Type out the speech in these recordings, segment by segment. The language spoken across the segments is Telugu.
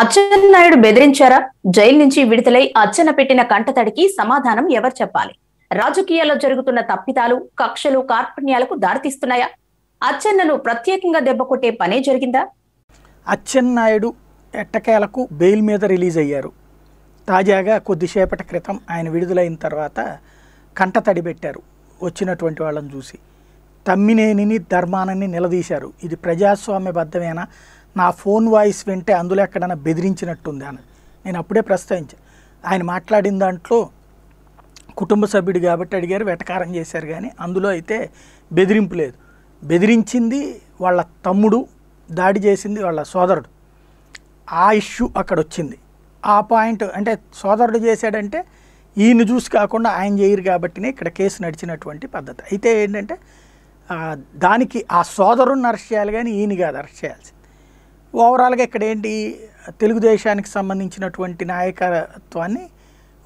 అచ్చెన్నాయుడు బెదిరించారా జైలు నుంచి విడుదలై అచ్చన పెట్టిన కంటతడికి సమాధానం ఎవరు చెప్పాలి రాజకీయాల్లో జరుగుతున్న తప్పితాలు కక్షలు కార్పణ్యాలకు దారితీస్తున్నాయా అచ్చెన్నను ప్రత్యేకంగా దెబ్బకొట్టే పనే జరిగిందా అచ్చెన్నాయుడు ఎట్టకేలకు బెయిల్ మీద రిలీజ్ అయ్యారు తాజాగా కొద్దిసేపటి క్రితం ఆయన విడుదలైన తర్వాత కంట తడిబెట్టారు వచ్చినటువంటి వాళ్ళని చూసి తమ్మినేనిని ధర్మానని నిలదీశారు ఇది ప్రజాస్వామ్యబద్ధమైన నా ఫోన్ వాయిస్ వింటే అందులో ఎక్కడైనా బెదిరించినట్టుంది అని నేను అప్పుడే ప్రస్తావించాను ఆయన మాట్లాడిన దాంట్లో కుటుంబ సభ్యుడు కాబట్టి అడిగారు వెటకారం చేశారు కానీ అందులో అయితే బెదిరింపు లేదు బెదిరించింది వాళ్ళ తమ్ముడు దాడి చేసింది వాళ్ళ సోదరుడు ఆ ఇష్యూ అక్కడ వచ్చింది ఆ పాయింట్ అంటే సోదరుడు చేశాడంటే ఈయన చూసి కాకుండా ఆయన చేయరు కాబట్టినే ఇక్కడ కేసు నడిచినటువంటి పద్ధతి అయితే ఏంటంటే దానికి ఆ సోదరుని అరెస్ట్ చేయాలి కానీ ఈయన కాదు అరెస్ట్ చేయాల్సి ఓవరాల్గా ఇక్కడ ఏంటి తెలుగుదేశానికి సంబంధించినటువంటి నాయకత్వాన్ని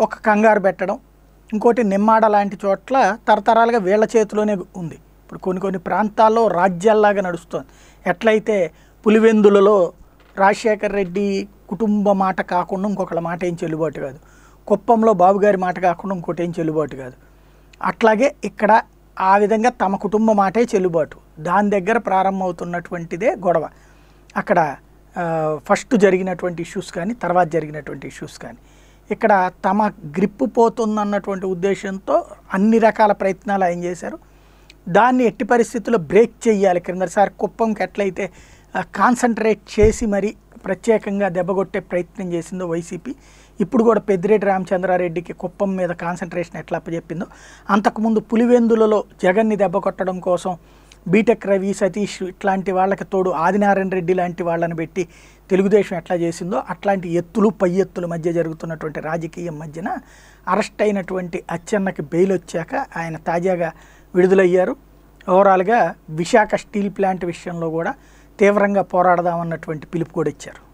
ఒక కంగారు పెట్టడం ఇంకోటి నిమ్మాడ లాంటి చోట్ల తరతరాలుగా వీళ్ళ చేతిలోనే ఉంది ఇప్పుడు కొన్ని కొన్ని ప్రాంతాల్లో రాజ్యాల్లాగా నడుస్తుంది ఎట్లయితే పులివెందులలో రాజశేఖర్ రెడ్డి కుటుంబ మాట కాకుండా ఇంకొకళ్ళ మాట ఏం చెల్లుబాటు కాదు కుప్పంలో బాబుగారి మాట కాకుండా ఇంకోటి ఏం చెల్లుబాటు కాదు అట్లాగే ఇక్కడ ఆ విధంగా తమ కుటుంబ మాటే చెల్లుబాటు దాని దగ్గర ప్రారంభమవుతున్నటువంటిదే గొడవ అక్కడ ఫస్ట్ జరిగినటువంటి ఇష్యూస్ కానీ తర్వాత జరిగినటువంటి ఇష్యూస్ కానీ ఇక్కడ తమ గ్రిప్పు పోతుందన్నటువంటి ఉద్దేశంతో అన్ని రకాల ప్రయత్నాలు ఆయన చేశారు దాన్ని ఎట్టి పరిస్థితుల్లో బ్రేక్ చేయాలి క్రిందసారి కుప్పంకి ఎట్లయితే కాన్సన్ట్రేట్ చేసి మరి ప్రత్యేకంగా దెబ్బగొట్టే ప్రయత్నం చేసిందో వైసీపీ ఇప్పుడు కూడా పెద్దిరెడ్డి రామచంద్రారెడ్డికి కుప్పం మీద కాన్సన్ట్రేషన్ ఎట్లా చెప్పిందో అంతకుముందు పులివెందులలో జగన్ని దెబ్బ కొట్టడం కోసం బీటెక్ రవి సతీష్ ఇట్లాంటి వాళ్ళకి తోడు ఆదినారాయణ రెడ్డి లాంటి వాళ్ళని పెట్టి తెలుగుదేశం ఎట్లా చేసిందో అట్లాంటి ఎత్తులు పై ఎత్తుల మధ్య జరుగుతున్నటువంటి రాజకీయం మధ్యన అరెస్ట్ అయినటువంటి అచ్చన్నకి బెయిల్ వచ్చాక ఆయన తాజాగా విడుదలయ్యారు ఓవరాల్గా విశాఖ స్టీల్ ప్లాంట్ విషయంలో కూడా తీవ్రంగా పోరాడదామన్నటువంటి పిలుపు కూడా ఇచ్చారు